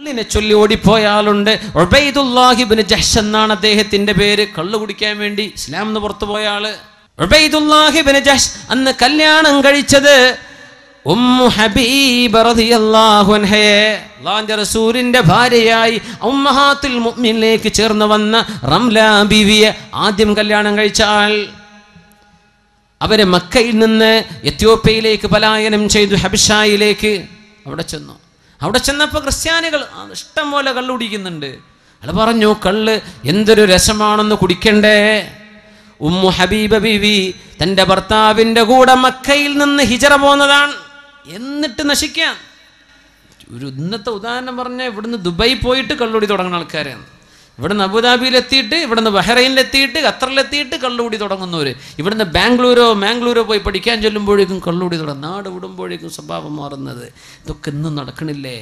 കള്ളിനെ ചൊല്ലി ഓടിപ്പോയാളുണ്ട് ഒബൈദുല്ലാഹിബിന് ജഹ്ഷ് എന്നാണ് അദ്ദേഹത്തിന്റെ പേര് കള്ളു കുടിക്കാൻ വേണ്ടി ഇസ്ലാം എന്ന് പുറത്തു പോയ ആള് ഒബൈദുല്ലാഹിബിന് ജഹ്ഷ് അന്ന് കല്യാണം കഴിച്ചത് ഉമ്മു അൻഹയെ റസൂലിന്റെ ഭാര്യയായി ഉമ്മഹാത്തുൽ മുഅ്മിനിലേക്ക് ചേർന്ന് വന്ന റംല ബീവിയെ ആദ്യം കല്യാണം കഴിച്ചാൽ അവരെ മക്കയിൽ നിന്ന് എത്യോപ്യയിലേക്ക് പലായനം ചെയ്തു ഹബിഷായിലേക്ക് അവിടെ ചെന്നു അവിടെ ചെന്നപ്പോൾ ക്രിസ്ത്യാനികൾ ഇഷ്ടം പോലെ കള്ള് കുടിക്കുന്നുണ്ട് അത് പറഞ്ഞു കള്ള് എന്തൊരു രസമാണെന്ന് കുടിക്കണ്ടേ ഉമ്മു ഹബീബ ബിവി തൻ്റെ ഭർത്താവിൻ്റെ കൂടെ മക്കയിൽ നിന്ന് ഹിജറ പോന്നതാണ് എന്നിട്ട് നശിക്കാം ഒരു ഇന്നത്തെ ഉദാഹരണം പറഞ്ഞാൽ ഇവിടുന്ന് ദുബായി പോയിട്ട് കള്ളുടി തുടങ്ങുന്ന ആൾക്കാരെയാണ് ഇവിടുന്ന് അബുദാബിയിലെത്തിയിട്ട് ഇവിടുന്ന് ബഹ്റൈനിലെത്തിയിട്ട് ഖത്തറിലെത്തിയിട്ട് കള്ളുകൂടി തുടങ്ങുന്നവർ ഇവിടുന്ന് ബാംഗ്ലൂരോ മാംഗ്ലൂരോ പോയി പഠിക്കാൻ ചെല്ലുമ്പോഴേക്കും കള്ളുകൂടി തുടങ്ങും നാട് വിടുമ്പോഴേക്കും സ്വഭാവം മാറുന്നത് ഇതൊക്കെ ഇന്നും നടക്കണില്ലേ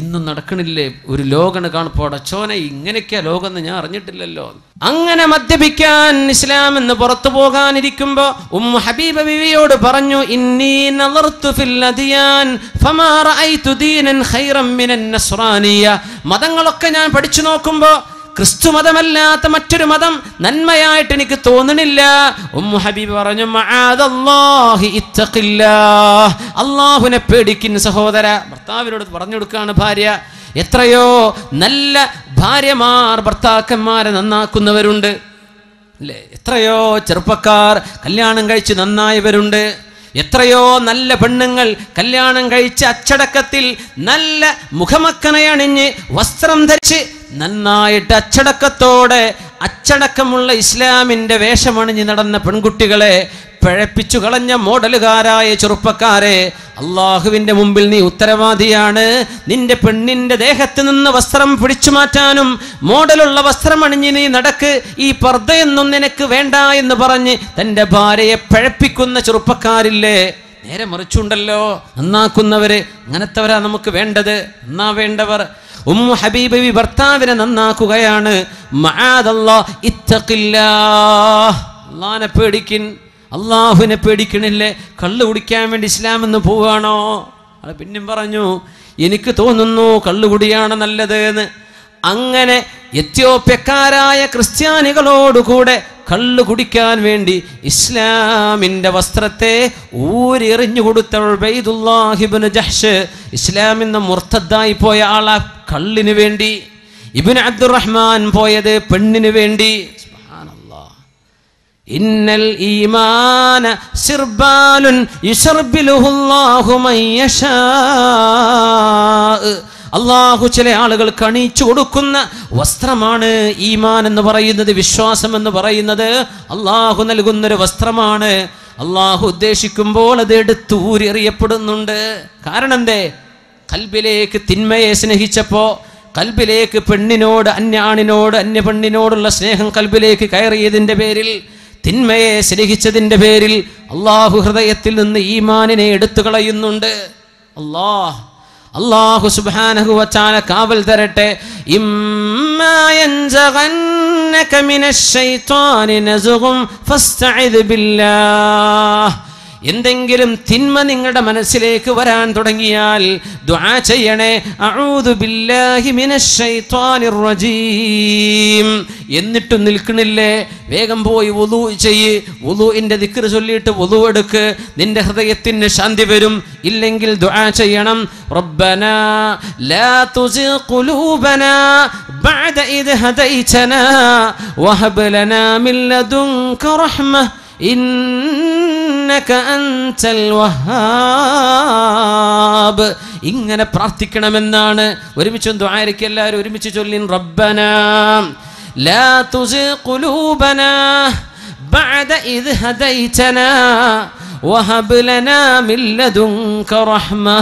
ഇന്നും നടക്കണില്ലേ ഒരു ലോകണ് കാണപ്പോടെ ചോന ഇങ്ങനെയൊക്കെയാ ലോകം ഞാൻ അറിഞ്ഞിട്ടില്ലല്ലോ അങ്ങനെ മദ്യപിക്കാൻ ഇസ്ലാം എന്ന് പുറത്തു പോകാനിരിക്കുമ്പോ ഉമ്മ ഹബീബ ബിവിയോട് പറഞ്ഞു ഇന്നീ ഫിൽ ഫമാ റഅയ്തു ദീനൻ ഖൈറൻ മതങ്ങളൊക്കെ ഞാൻ പഠിച്ചു നോക്കുമ്പോൾ ക്രിസ്തു മതമല്ലാത്ത മറ്റൊരു മതം നന്മയായിട്ട് എനിക്ക് തോന്നണില്ല ഉമ്മു ഹബീബ് പറഞ്ഞു അള്ളാഹുവിനെ പേടിക്കുന്ന സഹോദര ഭർത്താവിനോട് പറഞ്ഞു കൊടുക്കുകയാണ് ഭാര്യ എത്രയോ നല്ല ഭാര്യമാർ ഭർത്താക്കന്മാരെ നന്നാക്കുന്നവരുണ്ട് അല്ലേ എത്രയോ ചെറുപ്പക്കാർ കല്യാണം കഴിച്ച് നന്നായവരുണ്ട് എത്രയോ നല്ല പെണ്ണുങ്ങൾ കല്യാണം കഴിച്ച് അച്ചടക്കത്തിൽ നല്ല മുഖമക്കനയണിഞ്ഞ് വസ്ത്രം ധരിച്ച് നന്നായിട്ട് അച്ചടക്കത്തോടെ അച്ചടക്കമുള്ള ഇസ്ലാമിൻ്റെ വേഷമണിഞ്ഞ് നടന്ന പെൺകുട്ടികളെ പിഴപ്പിച്ചു കളഞ്ഞ മോഡലുകാരായ ചെറുപ്പക്കാരെ അള്ളാഹുവിൻ്റെ മുമ്പിൽ നീ ഉത്തരവാദിയാണ് നിന്റെ പെണ്ണിൻ്റെ ദേഹത്ത് നിന്ന് വസ്ത്രം പിടിച്ചു മാറ്റാനും മോഡലുള്ള വസ്ത്രം അണിഞ്ഞ് നീ നടക്ക് ഈ പർദ്ദയൊന്നും നിനക്ക് വേണ്ട എന്ന് പറഞ്ഞ് തൻ്റെ ഭാര്യയെ പിഴപ്പിക്കുന്ന ചെറുപ്പക്കാരില്ലേ നേരെ മറിച്ചുണ്ടല്ലോ നന്നാക്കുന്നവര് അങ്ങനത്തെവരാ നമുക്ക് വേണ്ടത് വേണ്ടവർ ഉമ്മു ഹബീബി ഭർത്താവിനെ നന്നാക്കുകയാണ് അള്ളാനെ പേടിക്കിൻ അള്ളാഹുവിനെ പേടിക്കണില്ലേ കള്ളു കുടിക്കാൻ വേണ്ടി ഇസ്ലാം എന്ന് പോവുകയാണോ അത് പിന്നെയും പറഞ്ഞു എനിക്ക് തോന്നുന്നു കുടിയാണ് നല്ലത് എന്ന് അങ്ങനെ എത്യോപ്യക്കാരായ ക്രിസ്ത്യാനികളോടുകൂടെ കള്ളു കുടിക്കാൻ വേണ്ടി ഇസ്ലാമിൻ്റെ വസ്ത്രത്തെ ഊരെറിഞ്ഞു കൊടുത്തവൾ ബൈദുല്ലാഹിബിന് ജഹ്ഷ് ഇസ്ലാമിന്ന് മുർത്തദ്ദായി പോയ ആളാ കള്ളിന് വേണ്ടി ഇബിൻ അബ്ദുറഹ്മാൻ പോയത് പെണ്ണിന് വേണ്ടി ഇന്നൽ ഈമാന സിർബാലുൻ അള്ളാഹു ചില ആളുകൾ കണിച്ചു കൊടുക്കുന്ന വസ്ത്രമാണ് ഈമാൻ എന്ന് പറയുന്നത് വിശ്വാസം എന്ന് പറയുന്നത് അള്ളാഹു നൽകുന്നൊരു വസ്ത്രമാണ് അള്ളാഹു ഉദ്ദേശിക്കുമ്പോൾ അത് അറിയപ്പെടുന്നുണ്ട് കാരണം എന്തേ കൽബിലേക്ക് തിന്മയെ സ്നേഹിച്ചപ്പോൾ കൽബിലേക്ക് പെണ്ണിനോട് അന്യാണിനോട് അന്യ പെണ്ണിനോടുള്ള സ്നേഹം കൽബിലേക്ക് കയറിയതിൻ്റെ പേരിൽ തിന്മയെ സ്നേഹിച്ചതിൻ്റെ പേരിൽ അള്ളാഹു ഹൃദയത്തിൽ നിന്ന് ഈമാനിനെ എടുത്തു കളയുന്നുണ്ട് അള്ളാഹ് അള്ളാഹു സുബാനഹു വച്ചാന കാവൽ തരട്ടെ ഇമ്മായൻ എന്തെങ്കിലും തിന്മ നിങ്ങളുടെ മനസ്സിലേക്ക് വരാൻ തുടങ്ങിയാൽ ദ്വാ ചെയ്യണേ എന്നിട്ടും നിൽക്കണില്ലേ വേഗം പോയി ഒതു ചെയ്യ് ഒതുവിൻ്റെ ദിക്കറ് ചൊല്ലിയിട്ട് ഒതു എടുക്ക് നിന്റെ ഹൃദയത്തിന് ശാന്തി വരും ഇല്ലെങ്കിൽ ദ്വാ ചെയ്യണം റബ്ബന ലാ തുസി ഖുലൂബന بعد إذ هديتنا وهب لنا من لدنك رحمة إن ഇന്നക അൻതൽ വഹാബ് ഇങ്ങനെ പ്രാർത്ഥിക്കണമെന്നാണ് ഒരുമിച്ച് ദ്വാരയ്ക്ക് എല്ലാവരും ഒരുമിച്ച് ചൊല്ലിൻ റബ്ബന ലാ തുസി ബഅദ ഇദ് ഹദൈതനാ വഹബ് ലനാ لنا من റഹ്മ رحمة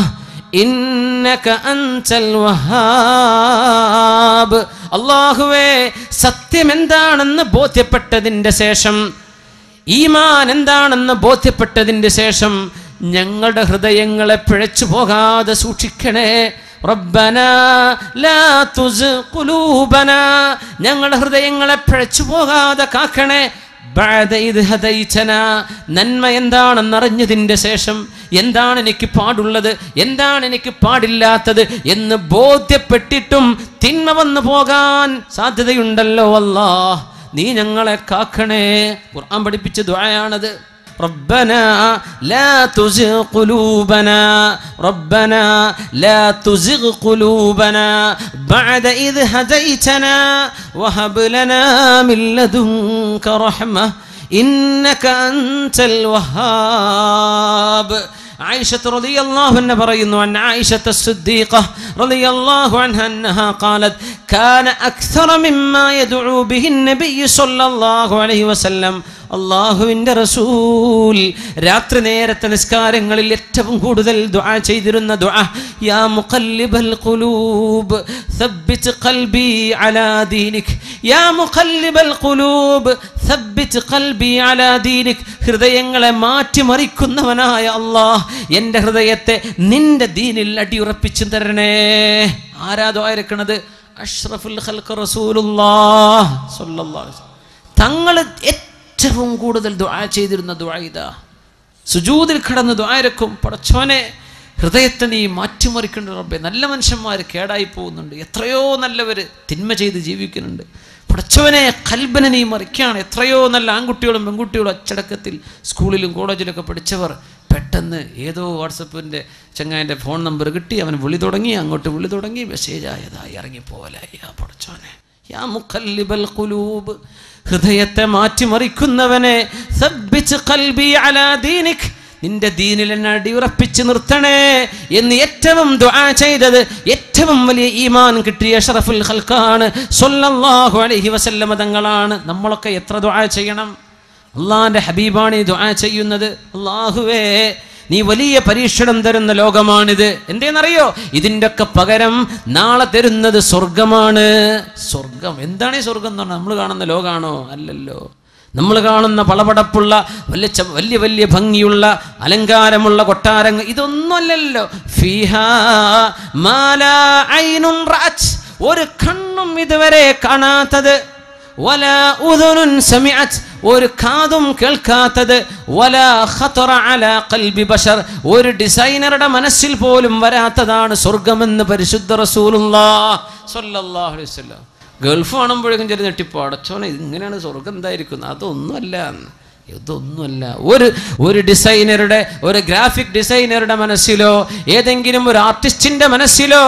അൻതൽ വഹാബ് അല്ലാഹുവേ അള്ളാഹുവേ സത്യമെന്താണെന്ന് ബോധ്യപ്പെട്ടതിൻ്റെ ശേഷം ഈമാൻ എന്താണെന്ന് ബോധ്യപ്പെട്ടതിൻ്റെ ശേഷം ഞങ്ങളുടെ ഹൃദയങ്ങളെ പിഴച്ചു പോകാതെ സൂക്ഷിക്കണേ ലാ ഞങ്ങളുടെ ഹൃദയങ്ങളെ പിഴച്ചു പോകാതെ കാക്കണേ നന്മ എന്താണെന്നറിഞ്ഞതിൻ്റെ ശേഷം എന്താണ് എനിക്ക് പാടുള്ളത് എന്താണ് എനിക്ക് പാടില്ലാത്തത് എന്ന് ബോധ്യപ്പെട്ടിട്ടും തിന്മ വന്നു പോകാൻ സാധ്യതയുണ്ടല്ലോ അല്ലാ നീ ഞങ്ങളെ കാക്കണേ ഖുർആൻ പഠിപ്പിച്ച ദുആയാണത് ربنا لا تزغ قلوبنا ربنا لا تزغ قلوبنا بعد إذ هديتنا وهب لنا من لدنك رحمة إنك أنت الوهاب عائشة رضي الله عنها عن عائشة الصديقة رضي الله عنها أنها قالت كان أكثر مما يدعو به النبي صلى الله عليه وسلم അള്ളാഹുവിൻ്റെ റസൂൽ രാത്രി നേരത്തെ നിസ്കാരങ്ങളിൽ ഏറ്റവും കൂടുതൽ ദുആ ചെയ്തിരുന്ന ദുആ യാ മുഖല്ലിബൽ ഖുലൂബ് സബ്ബിത് ഖൽബി അലാ ദീനിക് യാ മുഖല്ലിബൽ ഖുലൂബ് സബ്ബിത് ഖൽബി അലാ ദീനിക് ഹൃദയങ്ങളെ മാറ്റിമറിക്കുന്നവനായ അള്ളാഹ് എൻ്റെ ഹൃദയത്തെ നിന്റെ ദീനിൽ അടിയുറപ്പിച്ചു തരണേ ആരാധോ ആയിരിക്കണത് അഷ്റഫുൽ ഖൽഖ റസൂലുള്ളാഹ് തങ്ങൾ ഏറ്റവും കൂടുതൽ ദുആ ചെയ്തിരുന്ന ദുആ സുജൂതിൽ സുജൂദിൽ കിടന്ന് ദ്വാരക്കും പടച്ചോനെ ഹൃദയത്തെ നീ മാറ്റിമറിക്കേണ്ട റബ്ബെ നല്ല മനുഷ്യന്മാർ കേടായി പോകുന്നുണ്ട് എത്രയോ നല്ലവർ തിന്മ ചെയ്ത് ജീവിക്കുന്നുണ്ട് പടച്ചവനെ കൽബനെ നീ മറിക്കുകയാണ് എത്രയോ നല്ല ആൺകുട്ടികളും പെൺകുട്ടികളും അച്ചടക്കത്തിൽ സ്കൂളിലും കോളേജിലൊക്കെ പഠിച്ചവർ പെട്ടെന്ന് ഏതോ വാട്സപ്പിൻ്റെ ചങ്ങായൻ്റെ ഫോൺ നമ്പർ കിട്ടി അവൻ വിളി തുടങ്ങി അങ്ങോട്ട് വിളി തുടങ്ങി മെസ്സേജായതായി ഇറങ്ങിപ്പോലായി ആ പടച്ചോനെ യാ മുഖല്ലിബൽ കുലൂബ് ഹൃദയത്തെ മാറ്റിമറിക്കുന്നവനെ നിന്റെ ദീനിൽ എന്നെ അടിയുറപ്പിച്ച് നിർത്തണേ എന്ന് ഏറ്റവും ദുആ ചെയ്തത് ഏറ്റവും വലിയ ഈമാൻ കിട്ടിയ ഷറഫുൽ ഹൽക്കാണ് സൊല്ലാഹു അലഹി മതങ്ങളാണ് നമ്മളൊക്കെ എത്ര ദുആ ചെയ്യണം അള്ളാന്റെ ഹബീബാണ് ഈ ദുആ ചെയ്യുന്നത് അള്ളാഹുവേ നീ വലിയ പരീക്ഷണം തരുന്ന ലോകമാണിത് എന്തേന്നറിയോ ഇതിൻ്റെയൊക്കെ പകരം നാളെ തരുന്നത് സ്വർഗമാണ് സ്വർഗം എന്താണ് ഈ സ്വർഗം എന്ന് നമ്മൾ കാണുന്ന ലോകമാണോ അല്ലല്ലോ നമ്മൾ കാണുന്ന പളപടപ്പുള്ള വലിയ വലിയ വലിയ ഭംഗിയുള്ള അലങ്കാരമുള്ള കൊട്ടാരങ്ങൾ ഇതൊന്നുമല്ലല്ലോ ഒരു കണ്ണും ഇതുവരെ കാണാത്തത് ഉദുനുൻ ഒരു കാതും കേൾക്കാത്തത് ബഷർ ഒരു ഡിസൈനറുടെ മനസ്സിൽ പോലും വരാത്തതാണ് സ്വർഗമെന്ന് പരിശുദ്ധ റസൂലുള്ള ഗൾഫ് കാണുമ്പോഴേക്കും ചെറിയ നെട്ടിപ്പാടച്ചോനെ ഇങ്ങനെയാണ് സ്വർഗം എന്തായിരിക്കുന്നത് അതൊന്നുമല്ല എന്ന് ഇതൊന്നുമല്ല ഒരു ഒരു ഡിസൈനറുടെ ഒരു ഗ്രാഫിക് ഡിസൈനറുടെ മനസ്സിലോ ഏതെങ്കിലും ഒരു ആർട്ടിസ്റ്റിൻ്റെ മനസ്സിലോ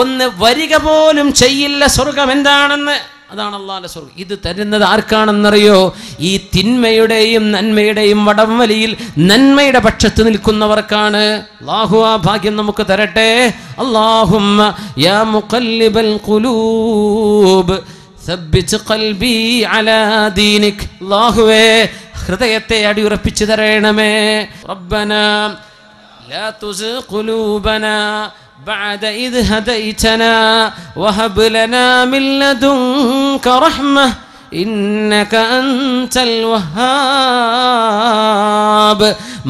ഒന്ന് വരിക പോലും ചെയ്യില്ല സ്വർഗം എന്താണെന്ന് അതാണ് അള്ളാന്റെ സ്വർഗം ഇത് തരുന്നത് ആർക്കാണെന്നറിയോ ഈ തിന്മയുടെയും നന്മയുടെയും വടംവലിയിൽ നന്മയുടെ പക്ഷത്ത് നിൽക്കുന്നവർക്കാണ് അള്ളാഹു ആ ഭാഗ്യം നമുക്ക് തരട്ടെ അള്ളാഹുമ്മ യാ മുഖല്ലിബൽ കുലൂബ് അലാ ദീനിക് ഹൃദയത്തെ അടിയുറപ്പിച്ചു തരണമേ റബ്ബന ലാ തുസ് ഖുലൂബനാ بعد إذ هديتنا وهب لنا من لدنك رحمة إنك أنت الوهاب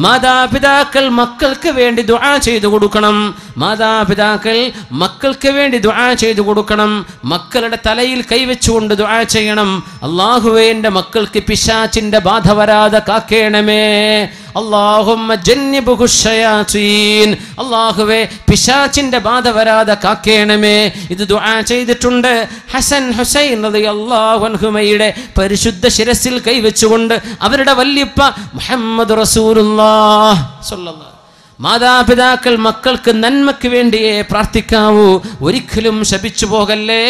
മാതാപിതാക്കൾ മക്കൾക്ക് വേണ്ടി ദുആ ചെയ്തു കൊടുക്കണം മാതാപിതാക്കൾ മക്കൾക്ക് വേണ്ടി ദുആ ചെയ്തു കൊടുക്കണം മക്കളുടെ തലയിൽ കൈവച്ചുകൊണ്ട് ദുആ ചെയ്യണം അള്ളാഹുവേൻ്റെ മക്കൾക്ക് പിശാച്ചിൻ്റെ ബാധ വരാതെ കാക്കേണമേ അള്ളാഹുവേ പിശാച്ചിന്റെ ബാധ വരാതെ കാക്കേണമേ ഇത് ദുആ ചെയ്തിട്ടുണ്ട് ഹസൻ ഹുസൈൻ അള്ളാഹുഹുമയുടെ പരിശുദ്ധ ശിരസിൽ കൈവച്ചുകൊണ്ട് അവരുടെ വല്യപ്പ മുഹമ്മദ് റസൂലുള്ള മാതാപിതാക്കൾ മക്കൾക്ക് നന്മയ്ക്ക് വേണ്ടിയേ പ്രാർത്ഥിക്കാവൂ ഒരിക്കലും ശപിച്ചു പോകല്ലേ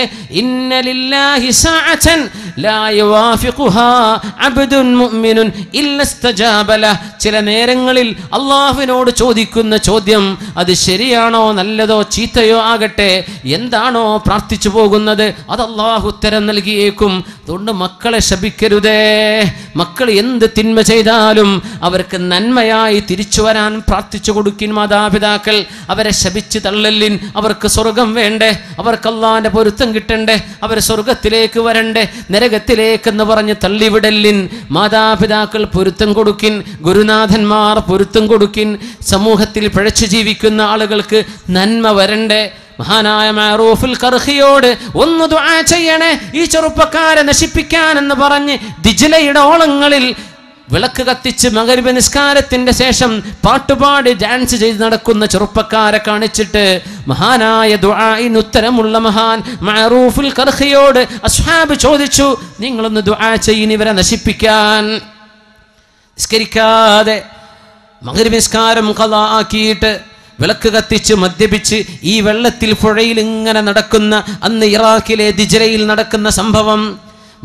ചില നേരങ്ങളിൽ അള്ളാഹുവിനോട് ചോദിക്കുന്ന ചോദ്യം അത് ശരിയാണോ നല്ലതോ ചീത്തയോ ആകട്ടെ എന്താണോ പ്രാർത്ഥിച്ചു പോകുന്നത് അത് അള്ളാഹു ഉത്തരം നൽകിയേക്കും അതുകൊണ്ട് മക്കളെ ശപിക്കരുതേ മക്കൾ എന്ത് തിന്മ ചെയ്താലും അവർക്ക് നന്മയായി തിരിച്ചു വരാൻ പ്രാർത്ഥിച്ചു കൊടുക്കിൻ മാതാപിതാക്കൾ അവരെ ശപിച്ച് തള്ളല്ലിൻ അവർക്ക് സ്വർഗം വേണ്ടേ അവർക്കല്ലാൻ്റെ പൊരുത്തം കിട്ടണ്ടേ അവർ സ്വർഗത്തിലേക്ക് വരണ്ടേ നരകത്തിലേക്കെന്ന് പറഞ്ഞ് തള്ളിവിടല്ലിൻ മാതാപിതാക്കൾ പൊരുത്തം കൊടുക്കിൻ ഗുരുനാഥന്മാർ പൊരുത്തം കൊടുക്കിൻ സമൂഹത്തിൽ പിഴച്ചു ജീവിക്കുന്ന ആളുകൾക്ക് നന്മ വരണ്ടേ മഹാനായ മാറൂഫുൽ കർഹിയോട് ഒന്ന് ദുആ ചെയ്യണേ ഈ ചെറുപ്പക്കാരെ നശിപ്പിക്കാൻ എന്ന് പറഞ്ഞ് ദിജിലയുടെ ഓളങ്ങളിൽ വിളക്ക് കത്തിച്ച് മകരുവ നിസ്കാരത്തിന്റെ ശേഷം പാട്ടുപാടി ഡാൻസ് ചെയ്ത് നടക്കുന്ന ചെറുപ്പക്കാരെ കാണിച്ചിട്ട് മഹാനായ ദുആയിന് ഉത്തരമുള്ള മഹാൻ മഅറൂഫുൽ കർഹിയോട് അസ്ഹാബ് ചോദിച്ചു നിങ്ങളൊന്ന് ദുആ ചെയ്യുന്ന ഇവരെ നശിപ്പിക്കാൻ നിസ്കരിക്കാതെ മകരുവ നിസ്കാരം ആക്കിയിട്ട് വിളക്ക് കത്തിച്ച് മദ്യപിച്ച് ഈ വെള്ളത്തിൽ പുഴയിൽ ഇങ്ങനെ നടക്കുന്ന അന്ന് ഇറാഖിലെ ദിജരയിൽ നടക്കുന്ന സംഭവം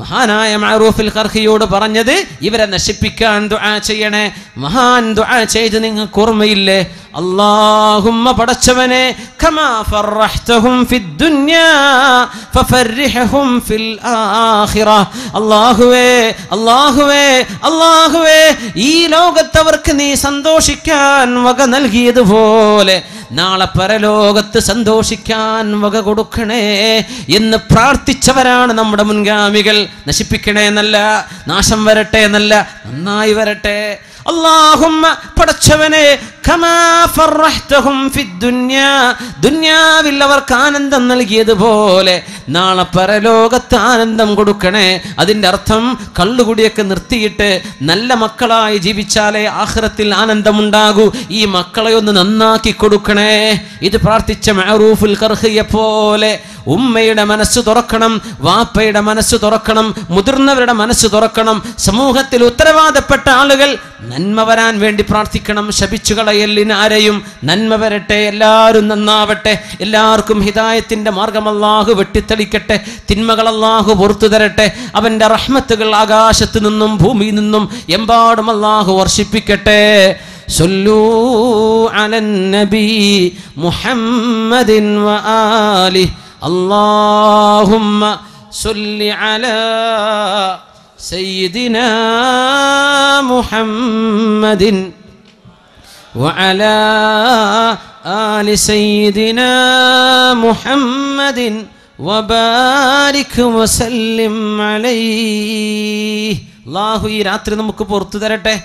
മഹാനായ മാറൂഫുൽ ഖർഹിയോട് പറഞ്ഞത് ഇവരെ നശിപ്പിക്കാൻ ദുആ ചെയ്യണേ മഹാൻ ദുആ ചെയ്ത് നിങ്ങൾക്ക് ഓർമ്മയില്ലേ അല്ലാഹുമ്മ പടച്ചവനെ കമാ ഫർറഹ്തഹും ഫിദ് ദുനിയാ ഫഫർരിഹും ഫിൽ ആഖിറ അല്ലാഹുവേ അല്ലാഹുവേ അല്ലാഹുവേ ഈ ലോകത്തവർക്ക് നീ സന്തോഷിക്കാൻ വക നൽകിയതുപോലെ നാളെ പരലോകത്ത് സന്തോഷിക്കാൻ വക കൊടുക്കണേ എന്ന് പ്രാർത്ഥിച്ചവരാണ് നമ്മുടെ മുൻഗാമികൾ നശിപ്പിക്കണേ എന്നല്ല നാശം വരട്ടെ എന്നല്ല നന്നായി വരട്ടെ അള്ളാഹുമ്മ പടച്ചവനെ ദുന്യാവിൽ അവർക്ക് ആനന്ദം നൽകിയതുപോലെ നാളെ പരലോകത്ത് ആനന്ദം കൊടുക്കണേ അതിൻ്റെ അർത്ഥം കള്ളുകുടിയൊക്കെ നിർത്തിയിട്ട് നല്ല മക്കളായി ജീവിച്ചാലേ ആഹ്റത്തിൽ ആനന്ദമുണ്ടാകൂ ഈ മക്കളെ ഒന്ന് നന്നാക്കി കൊടുക്കണേ ഇത് പ്രാർത്ഥിച്ച മെഹറൂഫുൽ കർഹിയെ പോലെ ഉമ്മയുടെ മനസ്സ് തുറക്കണം വാപ്പയുടെ മനസ്സ് തുറക്കണം മുതിർന്നവരുടെ മനസ്സ് തുറക്കണം സമൂഹത്തിൽ ഉത്തരവാദപ്പെട്ട ആളുകൾ നന്മ വരാൻ വേണ്ടി പ്രാർത്ഥിക്കണം ശപിച്ചു എല്ലാരെയും നന്മ വരട്ടെ എല്ലാവരും നന്നാവട്ടെ എല്ലാവർക്കും ഹിതായത്തിൻ്റെ മാർഗമല്ലാഹു വെട്ടിത്തെളിക്കട്ടെ തിന്മകൾ പുറത്തു തരട്ടെ അവൻ്റെ റഹ്മത്തുകൾ ആകാശത്ത് നിന്നും ഭൂമിയിൽ നിന്നും എമ്പാടും അല്ലാഹു വർഷിപ്പിക്കട്ടെ സയ്യിദിനാ മുഹമ്മദിൻ وعلى آل سيدنا محمد വബാരിക് വസല്ലിം അലൈ അള്ളാഹു ഈ രാത്രി നമുക്ക് പുറത്തു തരട്ടെ